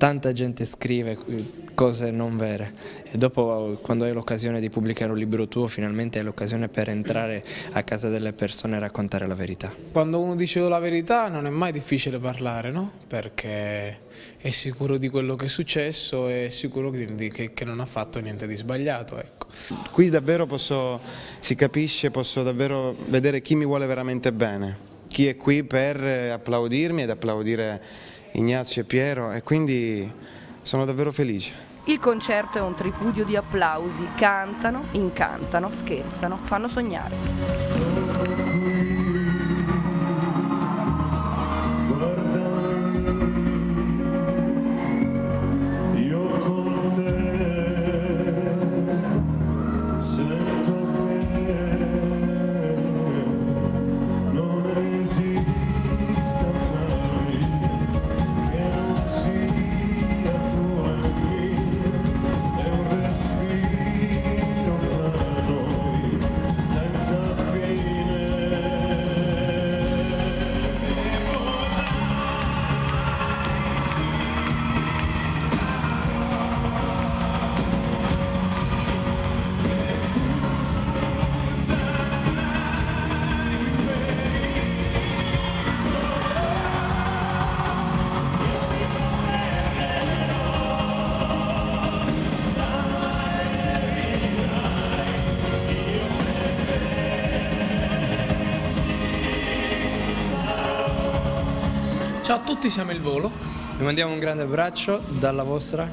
tanta gente scrive eh, cose non vere e dopo quando hai l'occasione di pubblicare un libro tuo finalmente hai l'occasione per entrare a casa delle persone e raccontare la verità. Quando uno dice la verità non è mai difficile parlare, no? Perché è sicuro di quello che è successo e è sicuro che, che non ha fatto niente di sbagliato, ecco. Qui davvero posso, si capisce, posso davvero vedere chi mi vuole veramente bene, chi è qui per applaudirmi ed applaudire Ignazio e Piero e quindi sono davvero felice. Il concerto è un tripudio di applausi, cantano, incantano, scherzano, fanno sognare. tutti siamo il volo. Vi mandiamo un grande abbraccio dalla vostra.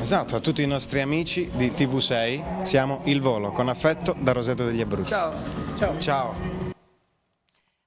Esatto, a tutti i nostri amici di TV6 siamo il volo, con affetto da Roseto degli Abruzzi. Ciao. Ciao. Ciao.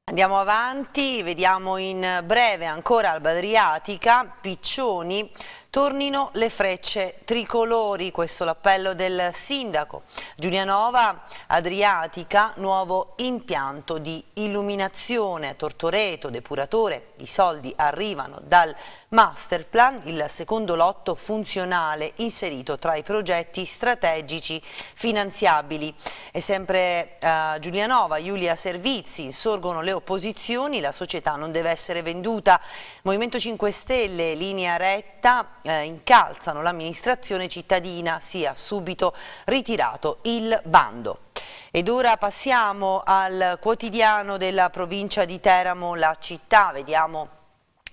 Andiamo avanti, vediamo in breve ancora Alba Adriatica, Piccioni Tornino le frecce tricolori, questo l'appello del sindaco. Giulianova Adriatica, nuovo impianto di illuminazione a Tortoreto, depuratore, i soldi arrivano dal Masterplan, il secondo lotto funzionale inserito tra i progetti strategici finanziabili. E sempre a eh, Giulianova, Giulia Servizi, sorgono le opposizioni, la società non deve essere venduta. Movimento 5 Stelle, linea retta, eh, incalzano l'amministrazione cittadina, sia subito ritirato il bando. Ed ora passiamo al quotidiano della provincia di Teramo, la città, vediamo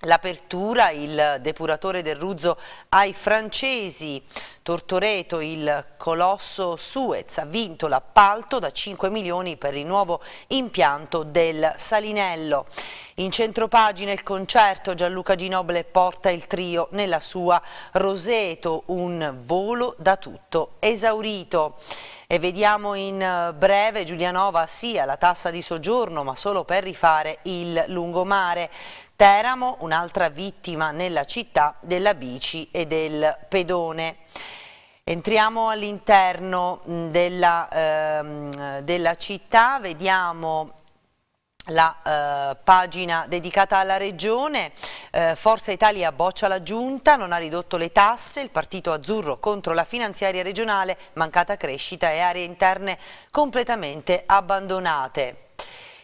l'apertura, il depuratore del Ruzzo ai francesi, Tortoreto, il colosso Suez, ha vinto l'appalto da 5 milioni per il nuovo impianto del Salinello. In centropagina il concerto Gianluca Ginoble porta il trio nella sua Roseto, un volo da tutto esaurito. E vediamo in eh, breve Giulianova sì alla tassa di soggiorno ma solo per rifare il lungomare. Teramo, un'altra vittima nella città della bici e del pedone. Entriamo all'interno mm, della, eh, della, città, vediamo la eh, pagina dedicata alla regione, eh, Forza Italia boccia la giunta, non ha ridotto le tasse, il partito azzurro contro la finanziaria regionale, mancata crescita e aree interne completamente abbandonate.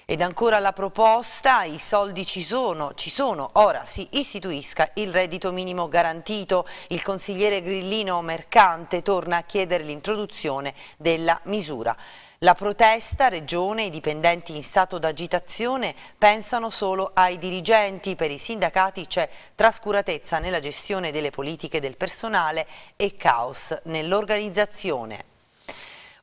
Ed ancora la proposta, i soldi ci sono, ci sono, ora si istituisca il reddito minimo garantito. Il consigliere Grillino Mercante torna a chiedere l'introduzione della misura. La protesta, regione, i dipendenti in stato d'agitazione pensano solo ai dirigenti, per i sindacati c'è trascuratezza nella gestione delle politiche del personale e caos nell'organizzazione.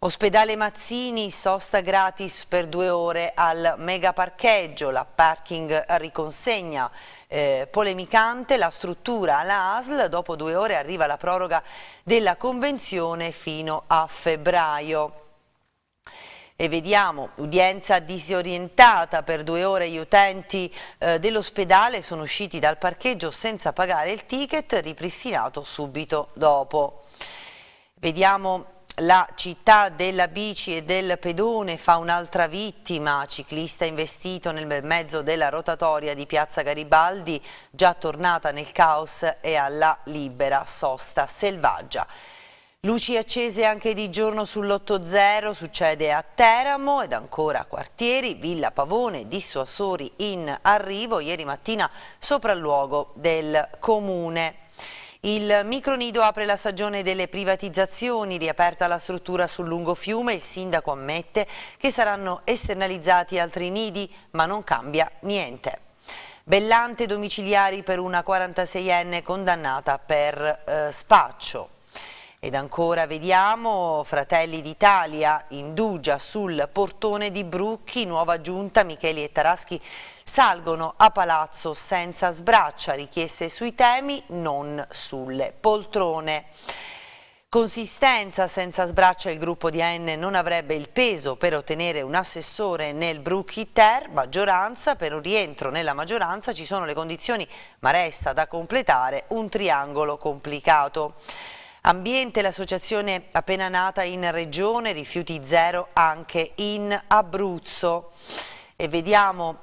Ospedale Mazzini, sosta gratis per due ore al megaparcheggio, la parking riconsegna. Eh, polemicante la struttura alla ASL, dopo due ore arriva la proroga della convenzione fino a febbraio. E vediamo udienza disorientata per due ore gli utenti eh, dell'ospedale sono usciti dal parcheggio senza pagare il ticket ripristinato subito dopo. Vediamo la città della bici e del pedone fa un'altra vittima, ciclista investito nel mezzo della rotatoria di Piazza Garibaldi, già tornata nel caos e alla libera sosta selvaggia. Luci accese anche di giorno sull'8-0, succede a Teramo ed ancora a Quartieri, Villa Pavone, Dissuasori in arrivo, ieri mattina sopralluogo del comune il micronido apre la stagione delle privatizzazioni, riaperta la struttura sul lungo fiume, il sindaco ammette che saranno esternalizzati altri nidi, ma non cambia niente. Bellante domiciliari per una 46enne condannata per eh, spaccio. Ed ancora vediamo Fratelli d'Italia indugia sul portone di Brucchi, nuova giunta Micheli e Taraschi salgono a palazzo senza sbraccia, richieste sui temi, non sulle poltrone. Consistenza senza sbraccia il gruppo di AN non avrebbe il peso per ottenere un assessore nel Brucchi Ter, maggioranza, per un rientro nella maggioranza ci sono le condizioni ma resta da completare un triangolo complicato. Ambiente, l'associazione appena nata in Regione, rifiuti zero anche in Abruzzo. E vediamo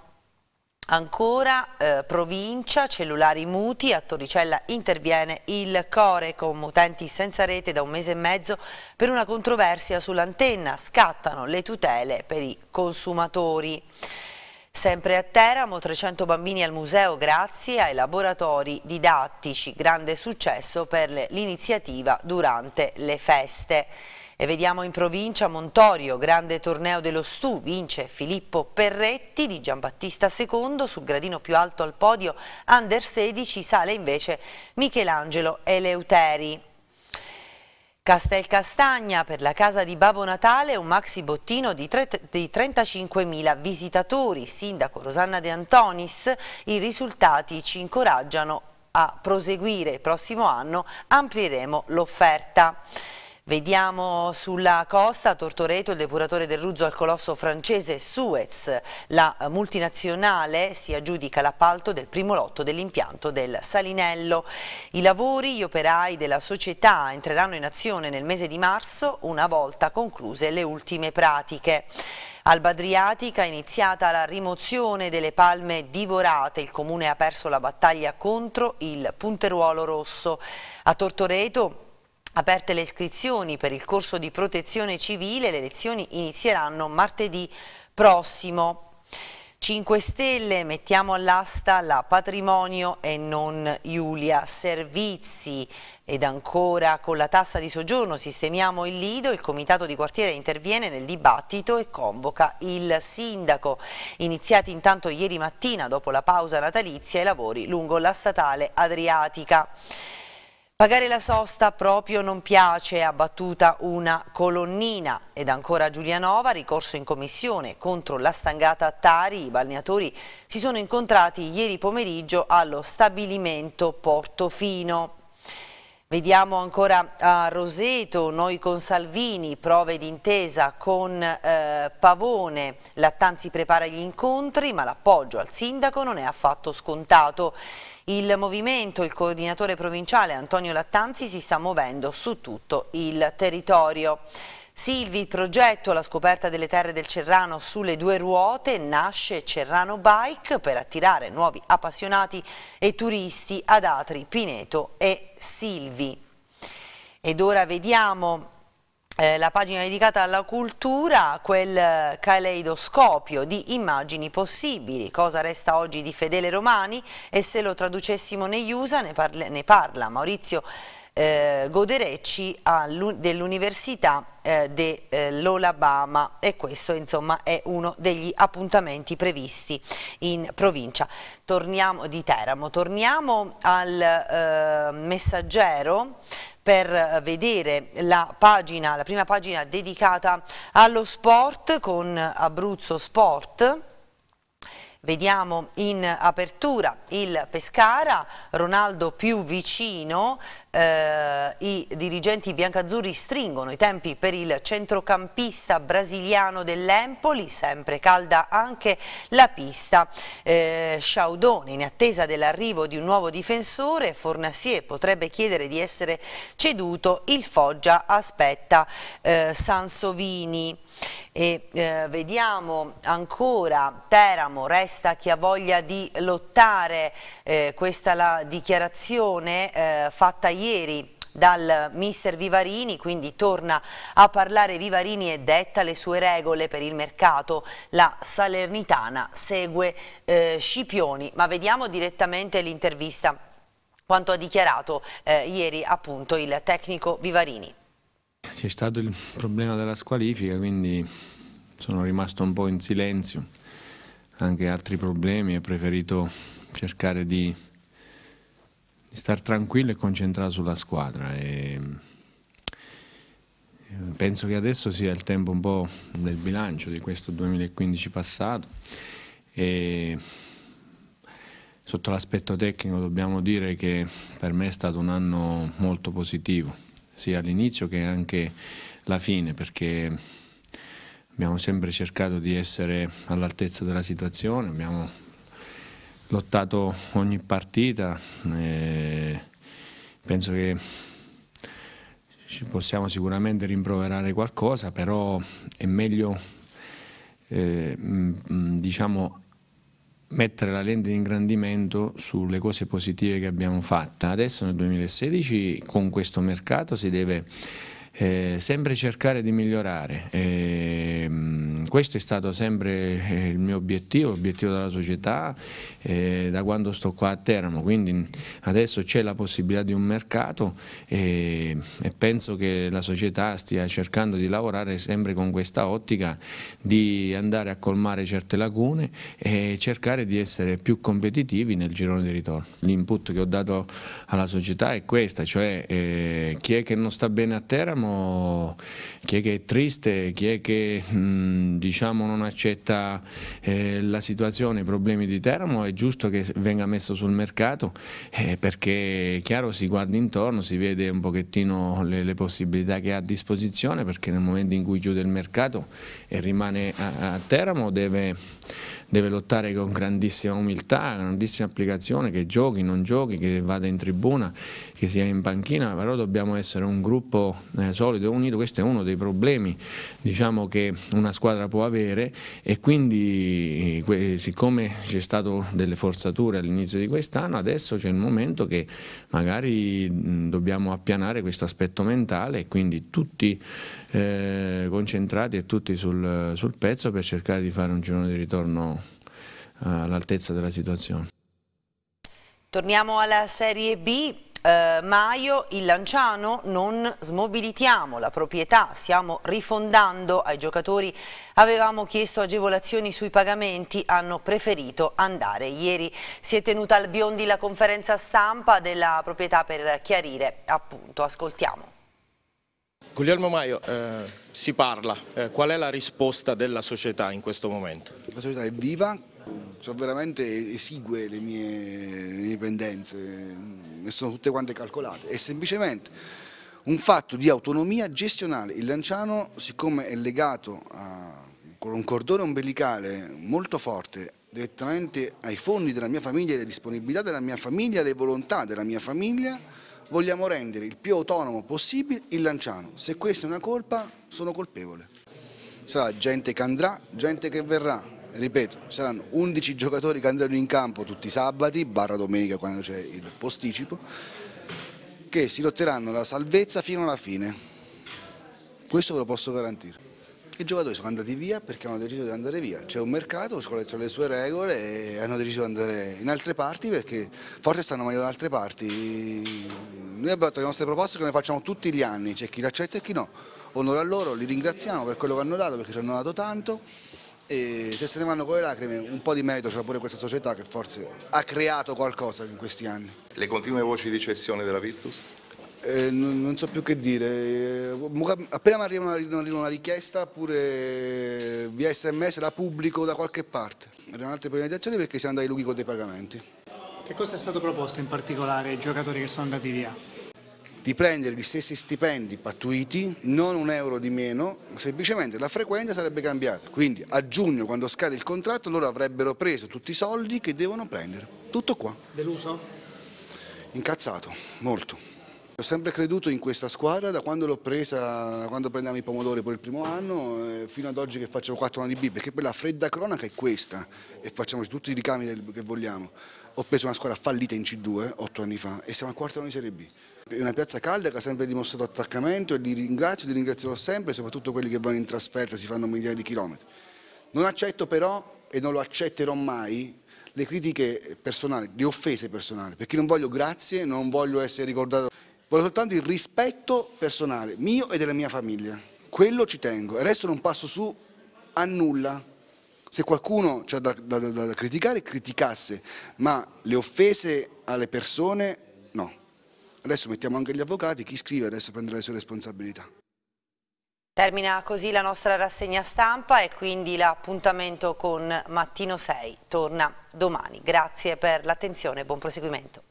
ancora eh, provincia, cellulari muti, a Torricella interviene il Core con utenti senza rete da un mese e mezzo per una controversia sull'antenna, scattano le tutele per i consumatori. Sempre a Teramo, 300 bambini al museo grazie ai laboratori didattici. Grande successo per l'iniziativa durante le feste. E vediamo in provincia Montorio, grande torneo dello Stu, vince Filippo Perretti di Giambattista II, sul gradino più alto al podio Under 16 sale invece Michelangelo Eleuteri. Castelcastagna per la casa di Babbo Natale un maxi bottino di, 35.000 visitatori. Sindaco Rosanna De Antonis, i risultati ci incoraggiano a proseguire. Il prossimo anno amplieremo l'offerta. Vediamo sulla costa Tortoreto il depuratore del Ruzzo al colosso francese Suez. La multinazionale si aggiudica l'appalto del primo lotto dell'impianto del Salinello. I lavori, gli operai della società entreranno in azione nel mese di marzo una volta concluse le ultime pratiche. Alba Adriatica è iniziata la rimozione delle palme divorate, il comune ha perso la battaglia contro il punteruolo rosso. A Tortoreto Aperte le iscrizioni per il corso di protezione civile, le lezioni inizieranno martedì prossimo. 5 Stelle, mettiamo all'asta la patrimonio e non Giulia, servizi ed ancora con la tassa di soggiorno sistemiamo il Lido, il comitato di quartiere interviene nel dibattito e convoca il sindaco. Iniziati intanto ieri mattina dopo la pausa natalizia i lavori lungo la statale Adriatica. Pagare la sosta proprio non piace, abbattuta una colonnina. Ed ancora Giulianova, ricorso in commissione contro la stangata Tari, i balneatori si sono incontrati ieri pomeriggio allo stabilimento Portofino. Vediamo ancora a Roseto, noi con Salvini, prove d'intesa con eh, Pavone. Lattanzi prepara gli incontri, ma l'appoggio al sindaco non è affatto scontato. Il movimento, il coordinatore provinciale Antonio Lattanzi si sta muovendo su tutto il territorio. Silvi, il progetto La scoperta delle terre del Cerrano sulle due ruote nasce Cerrano Bike per attirare nuovi appassionati e turisti ad Atri, Pineto e Silvi. Ed ora vediamo eh, la pagina dedicata alla cultura, quel eh, caleidoscopio di immagini possibili, cosa resta oggi di Fedele Romani e se lo traducessimo negli USA ne, parla, ne parla Maurizio eh, Goderecci dell'Università eh, dell'Olabama eh, e questo insomma è uno degli appuntamenti previsti in provincia torniamo, di Teramo. Torniamo al eh, messaggero per vedere la, pagina, la prima pagina dedicata allo sport con Abruzzo Sport Vediamo in apertura il Pescara, Ronaldo più vicino, eh, i dirigenti biancazzurri stringono i tempi per il centrocampista brasiliano dell'Empoli, sempre calda anche la pista. Eh, Sciaudone in attesa dell'arrivo di un nuovo difensore, Fornassier potrebbe chiedere di essere ceduto, il Foggia aspetta eh, Sansovini. E eh, vediamo ancora Teramo, resta chi ha voglia di lottare, eh, questa la dichiarazione eh, fatta ieri dal mister Vivarini, quindi torna a parlare Vivarini e detta le sue regole per il mercato. La Salernitana segue eh, Scipioni, ma vediamo direttamente l'intervista, quanto ha dichiarato eh, ieri appunto il tecnico Vivarini. C'è stato il problema della squalifica, quindi sono rimasto un po' in silenzio, anche altri problemi, ho preferito cercare di, di stare tranquillo e concentrato sulla squadra. E eh, penso che adesso sia il tempo un po' del bilancio di questo 2015 passato e sotto l'aspetto tecnico dobbiamo dire che per me è stato un anno molto positivo sia all'inizio che anche la fine, perché abbiamo sempre cercato di essere all'altezza della situazione, abbiamo lottato ogni partita, penso che ci possiamo sicuramente rimproverare qualcosa, però è meglio eh, diciamo, mettere la lente di ingrandimento sulle cose positive che abbiamo fatto. Adesso nel 2016 con questo mercato si deve eh, sempre cercare di migliorare. Eh, Ehm, questo è stato sempre eh, il mio obiettivo, l'obiettivo della società eh, da quando sto qua a Teramo, quindi adesso c'è la possibilità di un mercato e, e, penso che la società stia cercando di lavorare sempre con questa ottica di andare a colmare certe lacune e cercare di essere più competitivi nel girone di ritorno. L'input che ho dato alla società è questa, cioè eh, chi è che non sta bene a Teramo, chi è che è triste, chi è che... Mh, mm, diciamo, non accetta eh, la situazione, i problemi di Teramo, è giusto che venga messo sul mercato eh, perché è chiaro si guarda intorno, si vede un pochettino le, le, possibilità che ha a disposizione perché nel momento in cui chiude il mercato e rimane a, a Teramo deve deve lottare con grandissima umiltà, grandissima applicazione, che giochi, non giochi, che vada in tribuna, che sia in panchina, però dobbiamo essere un gruppo eh, solido e unito, questo è uno dei problemi diciamo, che una squadra può avere e quindi eh, siccome c'è stato delle forzature all'inizio di quest'anno, adesso c'è il momento che magari mh, dobbiamo appianare questo aspetto mentale e quindi tutti eh, concentrati e tutti sul, sul pezzo per cercare di fare un girone di ritorno eh, all'altezza della situazione. Torniamo alla Serie B. Eh, Maio, il Lanciano, non smobilitiamo la proprietà, stiamo rifondando ai giocatori, avevamo chiesto agevolazioni sui pagamenti, hanno preferito andare. Ieri si è tenuta al Biondi la conferenza stampa della proprietà per chiarire, appunto, ascoltiamo. Guglielmo Maio, eh, si parla, eh, qual è la risposta della società in questo momento? La società è viva, cioè veramente esigue le mie, le mie pendenze, mm, e sono tutte quante calcolate, è semplicemente un fatto di autonomia gestionale. Il Lanciano, siccome è legato a, con un cordone ombelicale molto forte direttamente ai fondi della mia famiglia, alle disponibilità della mia famiglia, alle volontà della mia famiglia, vogliamo rendere il più autonomo possibile il Lanciano. Se questa è una colpa, sono colpevole. Sarà gente che andrà, gente che verrà. Ripeto, saranno 11 giocatori che andranno in campo tutti i sabati, barra domenica quando c'è il posticipo, che si lotteranno la salvezza fino alla fine. Questo ve lo posso garantire i giocatori sono andati via perché hanno deciso di andare via, c'è un mercato, c'è le sue regole e hanno deciso di andare in altre parti perché forse stanno meglio da altre parti, noi abbiamo fatto le nostre proposte come facciamo tutti gli anni, c'è chi l'accetta e chi no, onore a loro, li ringraziamo per quello che hanno dato perché ci hanno dato tanto e se se ne vanno con le lacrime un po' di merito c'è pure questa società che forse ha creato qualcosa in questi anni. Le continue voci di cessione della Virtus? Eh, non, non, so più che dire, eh, appena mi arriva una, una, richiesta pure via sms la pubblico da qualche parte, erano altre penalizzazioni perché siamo andati ai lunghi con dei pagamenti. Che cosa è stato proposto in particolare ai giocatori che sono andati via? Di prendere gli stessi stipendi pattuiti, non un euro di meno, ma semplicemente la frequenza sarebbe cambiata, quindi a giugno quando scade il contratto loro avrebbero preso tutti i soldi che devono prendere, tutto qua. Deluso? Incazzato, molto. Ho sempre creduto in questa squadra da quando l'ho presa, quando prendiamo i pomodori per il primo anno, eh, fino ad oggi che facciamo 4 anni di B, perché quella fredda cronaca è questa e facciamo tutti i ricami del, che vogliamo. Ho preso una squadra fallita in C2 8 anni fa e siamo al quarto anno di Serie B. È una piazza calda che ha sempre dimostrato attaccamento e li ringrazio, li ringrazierò sempre, soprattutto quelli che vanno in trasferta si fanno migliaia di chilometri. Non accetto però, e non lo accetterò mai, le critiche personali, le offese personali, perché non voglio grazie, non voglio essere ricordato voglio soltanto il rispetto personale mio e della mia famiglia. Quello ci tengo e adesso non passo su a nulla. Se qualcuno c'è cioè, da, da, da, da criticare, criticasse, ma le offese alle persone no. Adesso mettiamo anche gli avvocati, chi scrive adesso prenderà le sue responsabilità. Termina così la nostra rassegna stampa e quindi l'appuntamento con Mattino 6 torna domani. Grazie per l'attenzione e buon proseguimento.